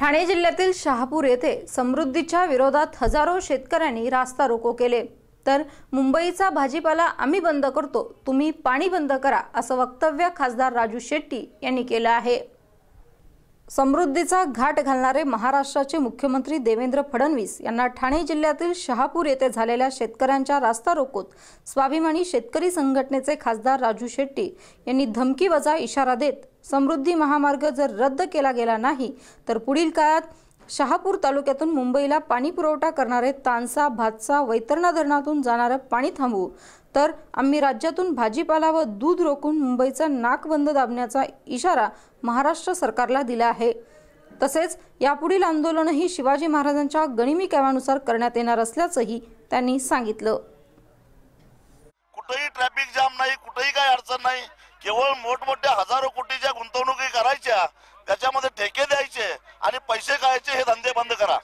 ठाणे जिल्ह्यातील शहापूर येथे समृद्धीच्या विरोधात हजारो शेतकऱ्यांनी रास्ता रोको केले तर मुंबईचा भाजीपाला आम्ही बंद करतो तुम्ही पाणी बंद करा असं वक्तव्य खासदार राजू शेट्टी यांनी केलं आहे समृद्धीचा घाट घालणारे महाराष्ट्राचे मुख्यमंत्री देवेंद्र फडणवीस यांना ठाणे जिल्ह्यातील शहापूर येथे झालेल्या शेतकऱ्यांच्या रास्ता रोकोत स्वाभिमानी शेतकरी संघटनेचे खासदार राजू शेट्टी यांनी धमकीवजा इशारा देत समृद्धी महामार्ग जर रद्द केला गेला नाही तर पुढील काळात शहापूर तालुक्यातून मुंबईला पाणी पुरवठा करणारे तानसा भातसा वैतरणा धरणातून जाणारं पाणी थांबवू तर आम्ही राज्यातून भाजीपाला व दूध रोखून मुंबईचा नाक बंद दाबण्याचा इशारा महाराष्ट्र सरकारला दिला आहे तसेच यापुढील आंदोलनही शिवाजी महाराजांच्या गणिमी कॅवानुसार करण्यात येणार असल्याचंही त्यांनी सांगितलं कुठेही ट्रॅफिक जाम नाही कुठेही काही अडचण नाही केवळ मोठमोठ्या हजारो कोटीच्या गुंतवणुकी करायच्या त्याच्यामध्ये ठेके द्यायचे आणि पैसे खायचे हे धंदे बंद करा